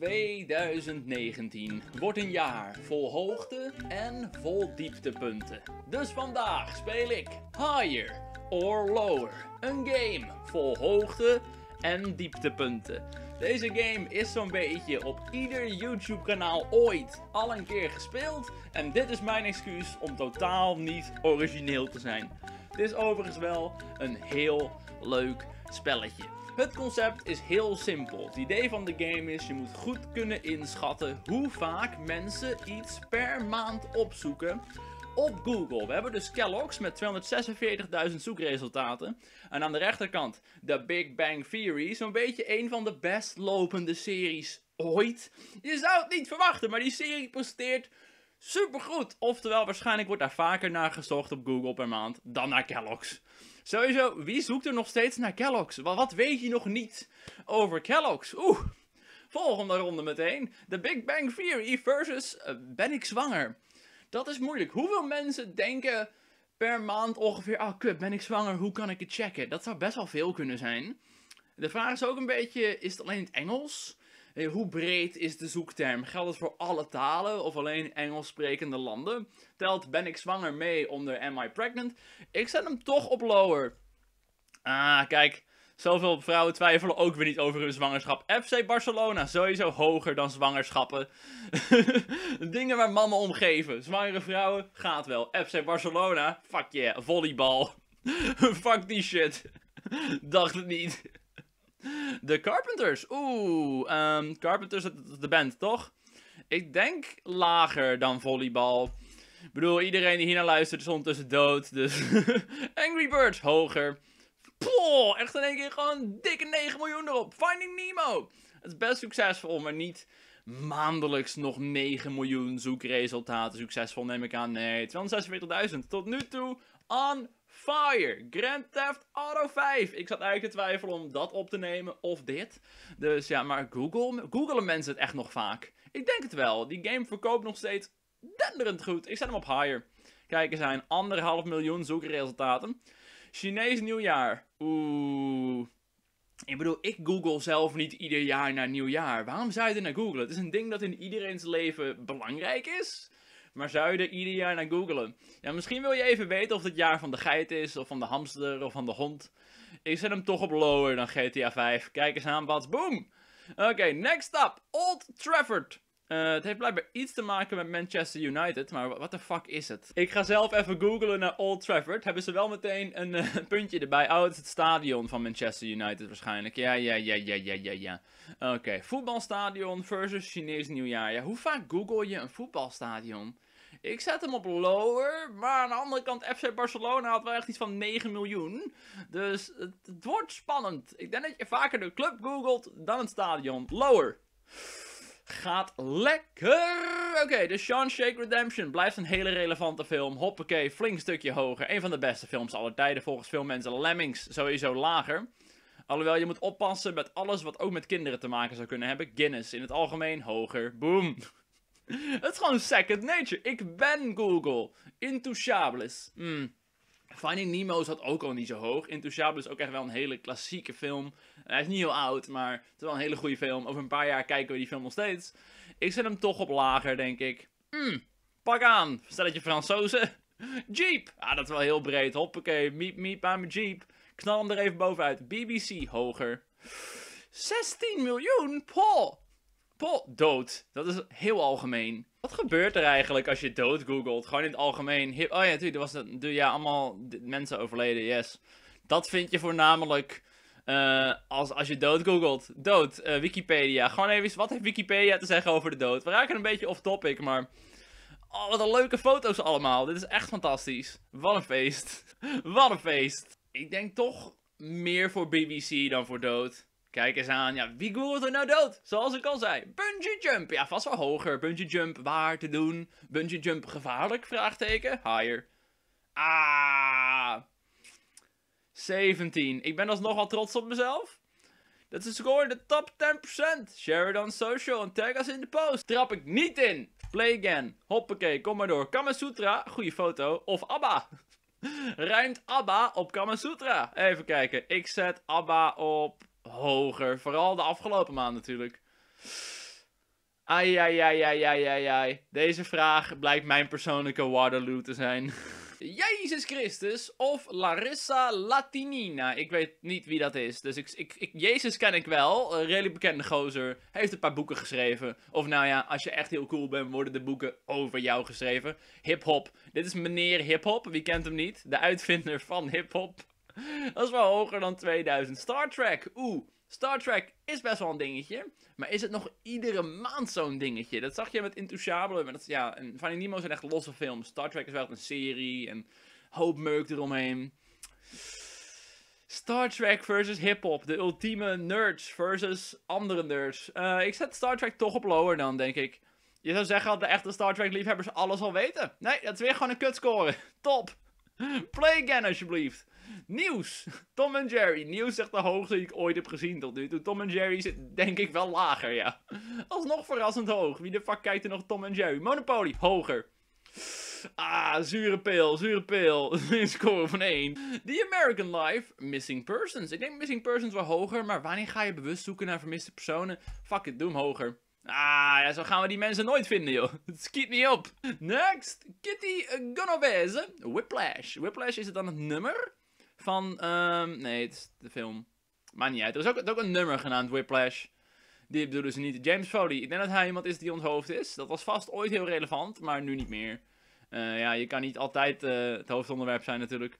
2019 wordt een jaar vol hoogte en vol dieptepunten. Dus vandaag speel ik Higher or Lower, een game vol hoogte en dieptepunten. Deze game is zo'n beetje op ieder YouTube kanaal ooit al een keer gespeeld en dit is mijn excuus om totaal niet origineel te zijn. Dit is overigens wel een heel leuk spelletje. Het concept is heel simpel. Het idee van de game is, je moet goed kunnen inschatten hoe vaak mensen iets per maand opzoeken op Google. We hebben dus Kellogg's met 246.000 zoekresultaten. En aan de rechterkant de Big Bang Theory, zo'n beetje een van de best lopende series ooit. Je zou het niet verwachten, maar die serie posteert. Supergoed! Oftewel, waarschijnlijk wordt daar vaker naar gezocht op Google per maand dan naar Kellogg's. Sowieso, wie zoekt er nog steeds naar Kellogg's? Wat weet je nog niet over Kellogg's? Oeh, volgende ronde meteen. De Big Bang Theory versus eh, Ben ik zwanger? Dat is moeilijk. Hoeveel mensen denken per maand ongeveer... Ah, oh, kut, ben ik zwanger? Hoe kan ik het checken? Dat zou best wel veel kunnen zijn. De vraag is ook een beetje, is het alleen in het Engels? hoe breed is de zoekterm? Geldt het voor alle talen of alleen Engels sprekende landen? Telt ben ik zwanger mee onder am I pregnant? Ik zet hem toch op lower. Ah, kijk. Zoveel vrouwen twijfelen ook weer niet over hun zwangerschap. FC Barcelona, sowieso hoger dan zwangerschappen. Dingen waar mannen om geven. Zwangere vrouwen, gaat wel. FC Barcelona, fuck yeah, volleybal. fuck die shit. Dacht het niet. De Carpenters. Oeh, um, Carpenters, de band, toch? Ik denk lager dan volleybal. Ik bedoel, iedereen die hiernaar luistert is ondertussen dood. Dus Angry Birds, hoger. Poh, echt in één keer gewoon dikke 9 miljoen erop. Finding Nemo. Het is best succesvol, maar niet maandelijks nog 9 miljoen zoekresultaten succesvol, neem ik aan. Nee, 246.000. Tot nu toe on Fire, Grand Theft Auto 5. Ik zat eigenlijk te twijfelen om dat op te nemen of dit. Dus ja, maar Google, googelen mensen het echt nog vaak? Ik denk het wel. Die game verkoopt nog steeds denderend goed. Ik zet hem op higher. Kijk eens anderhalf miljoen zoekresultaten. Chinees nieuwjaar. Oeh. Ik bedoel, ik google zelf niet ieder jaar naar nieuwjaar. Waarom zou je er naar googlen? Het is een ding dat in iedereen's leven belangrijk is maar zuiden ieder jaar naar googelen. Ja, misschien wil je even weten of het jaar van de geit is, of van de hamster, of van de hond. Ik zet hem toch op lower dan GTA 5. Kijk eens aan, wat boom! Oké, next up, Old Trafford. Eh, het heeft blijkbaar iets te maken met Manchester United, maar wat de fuck is het? Ik ga zelf even googlen naar Old Trafford. Hebben ze wel meteen een eh, puntje erbij? Oh, het is het stadion van Manchester United waarschijnlijk. Ja, ja, ja, ja, ja, ja, ja. Oké, voetbalstadion versus Chinees nieuwjaar. Ja, hoe vaak google je een voetbalstadion? Ik zet hem op lower, maar aan de andere kant, FC Barcelona had wel echt iets van 9 miljoen. Dus het, wordt spannend. Ik denk dat je vaker de club googelt dan het stadion. Lower. Gaat lekker. Oké, okay, de Sean Shake Redemption blijft een hele relevante film. Hoppakee, flink stukje hoger. Een van de beste films aller tijden volgens veel mensen. Lemmings sowieso lager. Alhoewel je moet oppassen met alles wat ook met kinderen te maken zou kunnen hebben. Guinness in het algemeen hoger. Boom. Het is gewoon second nature. Ik ben Google. Intouchables. Mm. Finding Nemo zat ook al niet zo hoog. Intouchables is ook echt wel een hele klassieke film. Hij is niet heel oud, maar het is wel een hele goede film. Over een paar jaar kijken we die film nog steeds. Ik zet hem toch op lager, denk ik. Hmm. Pak aan, je Fransozen. Jeep. Ah, dat is wel heel breed. Hoppakee, miep miep aan mijn Jeep. Knal hem er even bovenuit. BBC hoger. 16 miljoen? Paul pot dood. Dat is heel algemeen. Wat gebeurt er eigenlijk als je dood googelt? Gewoon in het algemeen. oh ja, natuurlijk, er was dat, ja, allemaal mensen overleden, yes. Dat vind je voornamelijk eh, als, als je dood googelt. Dood, eh, Wikipedia. Gewoon even, wat heeft Wikipedia te zeggen over de dood? We raken een beetje off-topic, maar... Oh, wat een leuke foto's allemaal. Dit is echt fantastisch. Wat een feest. wat een feest. Ik denk toch meer voor BBC dan voor dood. Kijk eens aan, ja, wie googelt er nou dood? Zoals ik al zei, bungee jump. Ja, vast wel hoger. Bungee jump waar te doen? Bungee jump gevaarlijk? Vraagteken. Higher. Ah. 17. Ik ben alsnog al trots op mezelf. Dat is score in de top 10%. Share it on social en tag us in de post. Trap ik niet in. Play again. Hoppakee, kom maar door. Kamasutra, goede foto. Of ABBA. Rijmt ABBA op Kamasutra. Even kijken. Ik zet ABBA op hoger. Vooral de afgelopen maand natuurlijk. Ai, ai, ai, ai, ai, ai, ai. Deze vraag blijkt mijn persoonlijke Waterloo te zijn. Jezus Christus of Larissa Latinina. Ik weet niet wie dat is. Dus ik, ik, ik Jezus ken ik wel. Een redelijk bekende gozer. Heeft een paar boeken geschreven. Of nou ja, als je echt heel cool bent, worden de boeken over jou geschreven. Hip-hop. Dit is meneer Hip-hop. Wie kent hem niet? De uitvinder van hip-hop. Dat is wel hoger dan 2000. Star Trek, oeh. Star Trek is best wel een dingetje. Maar is het nog iedere maand zo'n dingetje? Dat zag je met Intouchables, Maar dat, ja, en Finding Nemo zijn echt losse films. Star Trek is wel een serie. En hoop meuk eromheen. Star Trek versus hip-hop. De ultieme nerds versus andere nerds. Eh, ik zet Star Trek toch op lower dan, denk ik. Je zou zeggen dat de echte Star Trek-liefhebbers alles al weten. Nee, dat is weer gewoon een kutscore. Top. Play again, alsjeblieft. Nieuws. Tom en Jerry. Nieuws zegt de hoogste die ik ooit heb gezien tot nu toe. Tom en Jerry zit denk ik wel lager, ja. Alsnog verrassend hoog. Wie de fuck kijkt er nog Tom en Jerry? Monopoly, hoger. Ah, zure pil, zure pil. Een score van 1. The American Life, Missing Persons. Ik denk Missing Persons wel hoger, maar wanneer ga je bewust zoeken naar vermiste personen? Fuck it, doe hem hoger. Ah, ja, zo gaan we die mensen nooit vinden, joh. Het skiet niet op. Next, Kitty Gonovese. Whiplash. Whiplash is het dan het nummer? Van, um, nee, het is de film. Maakt niet uit. Er is ook, ook een nummer genaamd Whiplash. Die bedoelen ze niet. James Foley. Ik denk dat hij iemand is die onthoofd is. Dat was vast ooit heel relevant, maar nu niet meer. Eh, ja, je kan niet altijd eh, het hoofdonderwerp zijn natuurlijk.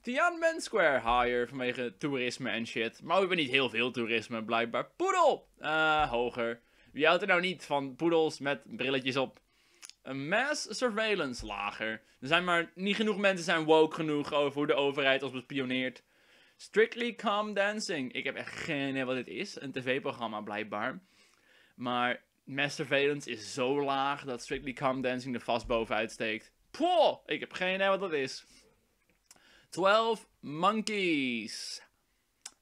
Tiananmen Square higher vanwege toerisme en shit. Maar we hebben niet heel veel toerisme, blijkbaar. Poedel! Uh, hoger. Wie houdt er nou niet van poedels met brilletjes op? een mass surveillance lager. Er zijn maar niet genoeg mensen zijn woke genoeg over hoe de overheid ons bespioneert. Strictly Come Dancing. Ik heb echt geen idee wat dit is. Een tv-programma blijkbaar. Maar mass surveillance is zo laag dat Strictly Come Dancing er vast bovenuit steekt. Poh, ik heb geen idee wat dat is. 12 Monkeys.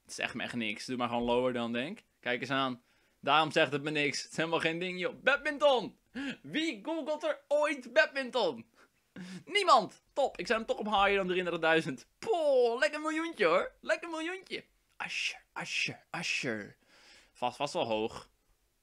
Het is echt me echt niks. Doe maar gewoon lower dan, denk. Kijk eens aan. Daarom zegt het me niks. Het is helemaal geen ding, joh. Badminton! Wie googelt er ooit badminton? Niemand! Top, ik zou hem toch op higher dan 300.000. Poh, lekker miljoentje hoor. Lekker miljoentje. Asher, Asher, Asher. Vast, vast wel hoog.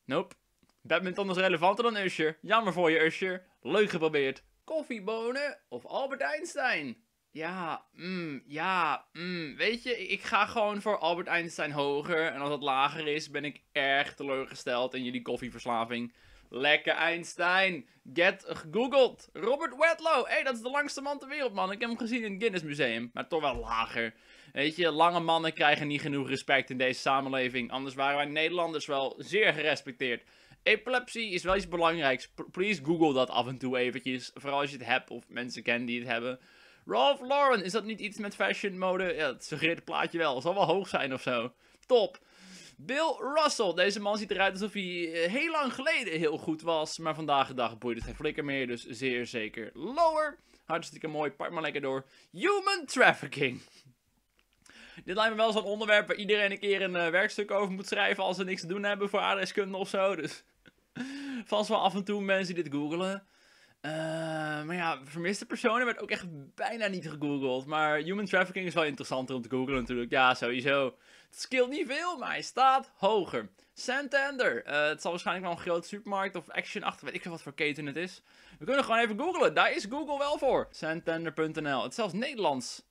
Nope. Badminton is relevanter dan Usher. Jammer voor je, Usher. Leuk geprobeerd. Koffiebonen of Albert Einstein? Ja, mmm, ja, mmm. Weet je, ik ga gewoon voor Albert Einstein hoger. En als dat lager is, ben ik erg teleurgesteld in jullie koffieverslaving. Lekker Einstein. Get gegoogeld. Robert Wedlow. Hé, hey, dat is de langste man ter wereld, man. Ik heb hem gezien in het Guinness Museum. Maar toch wel lager. Weet je, lange mannen krijgen niet genoeg respect in deze samenleving. Anders waren wij Nederlanders wel zeer gerespecteerd. Epilepsie is wel iets belangrijks. Please google dat af en toe eventjes. Vooral als je het hebt of mensen kennen die het hebben. Ralph Lauren, is dat niet iets met fashion mode? Ja, het suggereert het plaatje wel. Zal wel hoog zijn of zo. Top. Bill Russell. Deze man ziet eruit alsof hij eh, heel lang geleden heel goed was. Maar vandaag de dag boeit het geen flikker meer. Dus zeer zeker lower. Hartstikke mooi. Pak maar lekker door. Human trafficking. Dit lijkt me wel zo'n onderwerp waar iedereen een keer een eh, werkstuk over moet schrijven als ze niks te doen hebben voor aardrijkskunde of zo. Dus vast wel af en toe mensen die dit googelen. Ehm, maar ja, vermiste personen werd ook echt bijna niet gegoogeld. Maar human trafficking is wel interessanter om te googlen natuurlijk. Ja, sowieso. Het scheelt niet veel, maar hij staat hoger. Santander. Eh, het zal waarschijnlijk wel een grote supermarkt of action achter. Weet ik veel wat voor keten het is. We kunnen gewoon even googlen. Daar is Google wel voor. Santander.nl. Het is zelfs Nederlands.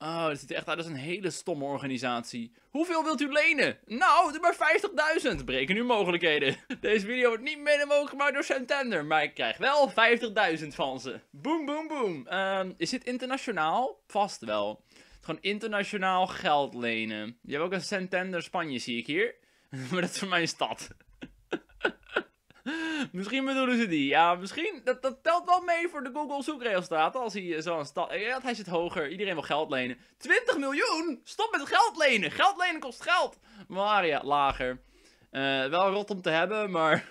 Oh, dat ziet er echt uit als een hele stomme organisatie. Hoeveel wilt u lenen? Nou, maar 50.000. Breken nu mogelijkheden. Deze video wordt niet mede mogelijk gemaakt door Santander, maar ik krijg wel 50.000 van ze. Boom, boom, boom. Ehm, is dit internationaal? Vast wel. Gewoon internationaal geld lenen. Je hebt ook een Santander Spanje, zie ik hier. maar dat is voor mijn stad. misschien bedoelen ze die. Ja, misschien. Dat, dat telt wel mee voor de Google zoekresultaten. Als hij eh, zo'n stad. Eh, ja, hij zit hoger. Iedereen wil geld lenen. 20 miljoen? Stop met geld lenen. Geld lenen kost geld. Malaria lager. Eh, wel rot om te hebben, maar.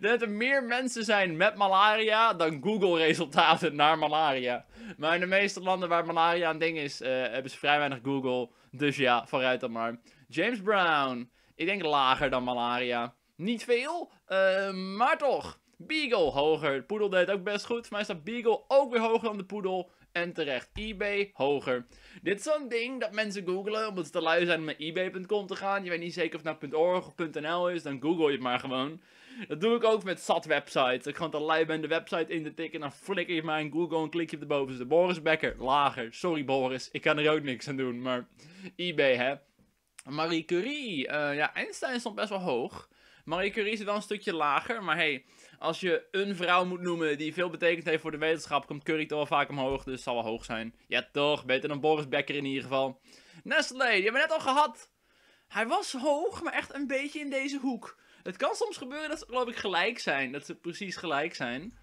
dat er meer mensen zijn met malaria dan Google-resultaten naar malaria. Maar in de meeste landen waar malaria een ding is, hebben ze vrij weinig Google. Dus ja, vooruit dan maar. James Brown. Ik denk lager dan malaria. Niet veel, ehm, maar toch. Beagle hoger. Poedel deed ook best goed. Voor mij staat Beagle ook weer hoger dan de Poedel. En terecht, eBay hoger. Dit is zo'n ding dat mensen googelen omdat ze te lui zijn om naar ebay.com te gaan. Je weet niet zeker of het nou .org of .nl is, dan google je het maar gewoon. Dat doe ik ook met zat websites. ik gewoon te lui ben de website in te tikken, dan flikker je maar in Google en klik je op de bovenste. Boris Becker, lager. Sorry Boris, ik kan er ook niks aan doen, maar eBay hè. Marie Curie, eh, ja Einstein stond best wel hoog. Marie Curie zit dan een stukje lager. Maar hey, als je een vrouw moet noemen die veel betekend heeft voor de wetenschap, komt Curie toch wel vaak omhoog. Dus zal wel hoog zijn. Ja, toch. Beter dan Boris Becker in ieder geval. Nestlé, die hebben we net al gehad. Hij was hoog, maar echt een beetje in deze hoek. Het kan soms gebeuren dat ze, geloof ik, gelijk zijn. Dat ze precies gelijk zijn.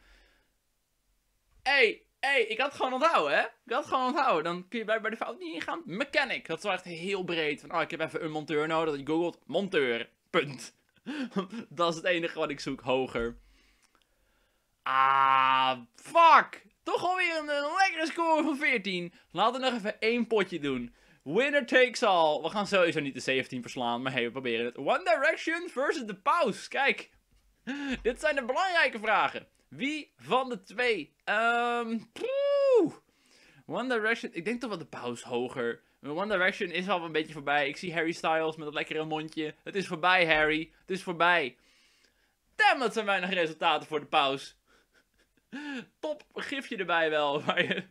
Hé, hey, hey, ik had het gewoon onthouden, hè? Ik had het gewoon onthouden. Dan kun je bij, bij de fout niet ingaan. Mechanic, dat is wel echt heel breed. Van, oh, ik heb even een monteur nodig. Dat je googelt monteur. Punt. dat is het enige wat ik zoek. Hoger. Ah, fuck. Toch alweer een, lekkere score van 14. Laten we nog even één potje doen. Winner takes all. We gaan sowieso niet de 17 verslaan, maar hey, we proberen het. One Direction versus de Paus. Kijk, dit zijn de belangrijke vragen. Wie van de twee? Ehm, One Direction. Ik denk toch wel de Paus hoger. One Direction is al een beetje voorbij. Ik zie Harry Styles met dat lekkere mondje. Het is voorbij, Harry. Het is voorbij. Damn, dat zijn weinig resultaten voor de pauze. Top gifje erbij wel, waar je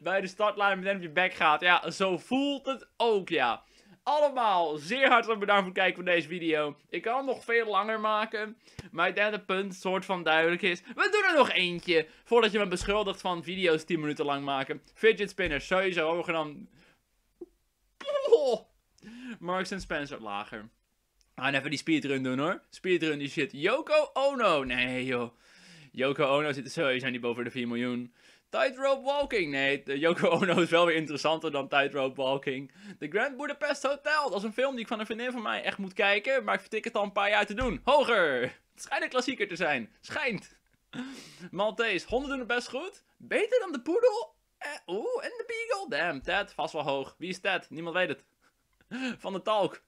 bij de startlijn meteen op je bek gaat. Ja, zo voelt het ook, ja. Allemaal zeer hartelijk bedankt voor het kijken van deze video. Ik kan hem nog veel langer maken. Maar het derde punt soort van duidelijk is. We doen er nog eentje. Voordat je me beschuldigt van video's 10 minuten lang maken. Fidget spinners, sowieso hoger dan... Marks en Spencer lager. We gaan even die speedrun doen hoor. Speedrun die shit. Yoko Ono. Nee joh. Yoko Ono zit er zijn niet boven de 4 miljoen. Tightrope Walking. Nee, de Yoko Ono is wel weer interessanter dan Tightrope Walking. The Grand Budapest Hotel. Dat is een film die ik van een vriendin van mij echt moet kijken. Maar ik vertik het al een paar jaar te doen. Hoger. Het schijnt een klassieker te zijn. Schijnt. Maltese. Honden doen het best goed. Beter dan de poedel. Eh, Oeh, en de beagle. Damn, Ted. Vast wel hoog. Wie is Ted? Niemand weet het van de talk.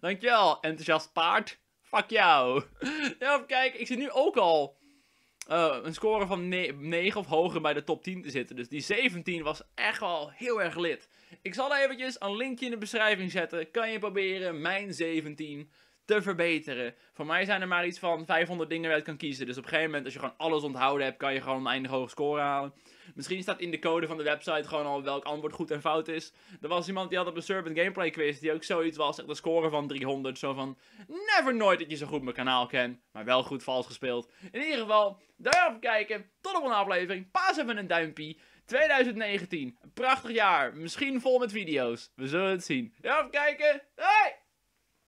Dankjewel, enthousiast paard. Fuck jou. Ja, kijk, ik zit nu ook al eh, een score van 9 of hoger bij de top 10 te zitten. Dus die 17 was echt wel heel erg lid. Ik zal eventjes een linkje in de beschrijving zetten. Kan je proberen, mijn 17 te verbeteren. Voor mij zijn er maar iets van 500 dingen waar je kan kiezen. Dus op een gegeven moment, als je gewoon alles onthouden hebt, kan je gewoon een eindig hoge score halen. Misschien staat in de code van de website gewoon al welk antwoord goed en fout is. Er was iemand die had op een Serpent Gameplay Quiz die ook zoiets was. Echt een score van 300. Zo van, never nooit dat je zo goed mijn kanaal kent. Maar wel goed vals gespeeld. In ieder geval, daarover kijken. Tot op een aflevering. Paas even een duimpje. 2019, een prachtig jaar. Misschien vol met video's. We zullen het zien. Daarover kijken. Hey!